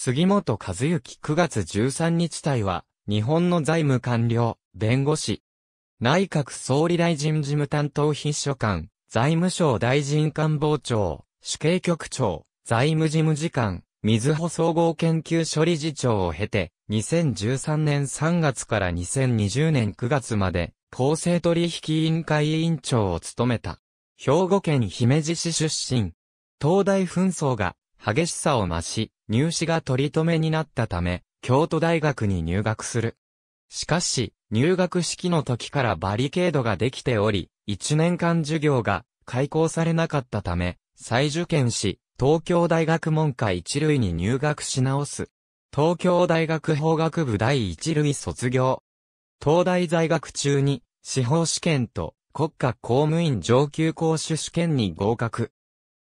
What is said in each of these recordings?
杉本和幸9月13日隊は、日本の財務官僚、弁護士。内閣総理大臣事務担当秘書官、財務省大臣官房長、主計局長、財務事務次官、水穂総合研究所理事長を経て、2013年3月から2020年9月まで、公正取引委員会委員長を務めた。兵庫県姫路市出身。東大紛争が激しさを増し、入試が取り留めになったため、京都大学に入学する。しかし、入学式の時からバリケードができており、1年間授業が開講されなかったため、再受験し、東京大学門下一類に入学し直す。東京大学法学部第一類卒業。東大在学中に、司法試験と国家公務員上級講習試験に合格。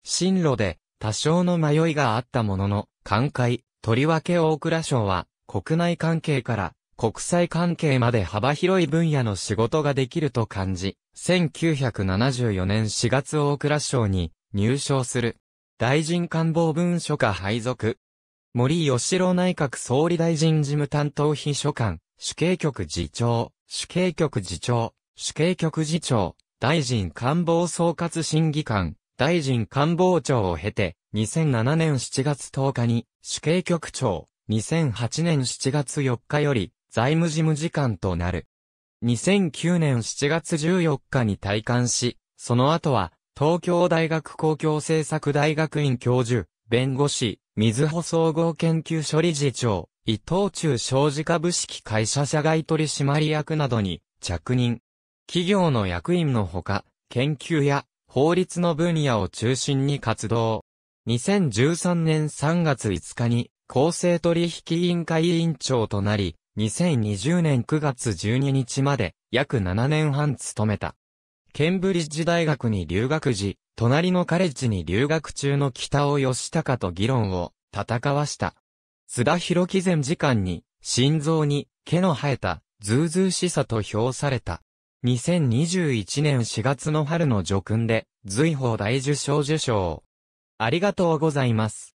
進路で、多少の迷いがあったものの、寛解、とりわけ大蔵省は、国内関係から国際関係まで幅広い分野の仕事ができると感じ、1974年4月大蔵省に入省する。大臣官房文書課配属。森吉郎内閣総理大臣事務担当秘書官、主計局次長、主計局次長、主計局次長、大臣官房総括審議官、大臣官房長を経て、2007年7月10日に、主計局長、2008年7月4日より、財務事務次官となる。2009年7月14日に退官し、その後は、東京大学公共政策大学院教授、弁護士、水穂総合研究所理事長、伊藤忠商事株式会社社外取締役などに着任。企業の役員のほか、研究や法律の分野を中心に活動。2013年3月5日に公正取引委員会委員長となり、2020年9月12日まで約7年半勤めた。ケンブリッジ大学に留学時、隣のカレッジに留学中の北尾義隆と議論を戦わした。津田博樹前時間に、心臓に毛の生えた、ズうずうしさと評された。2021年4月の春の叙勲で、随法大受賞受賞。ありがとうございます。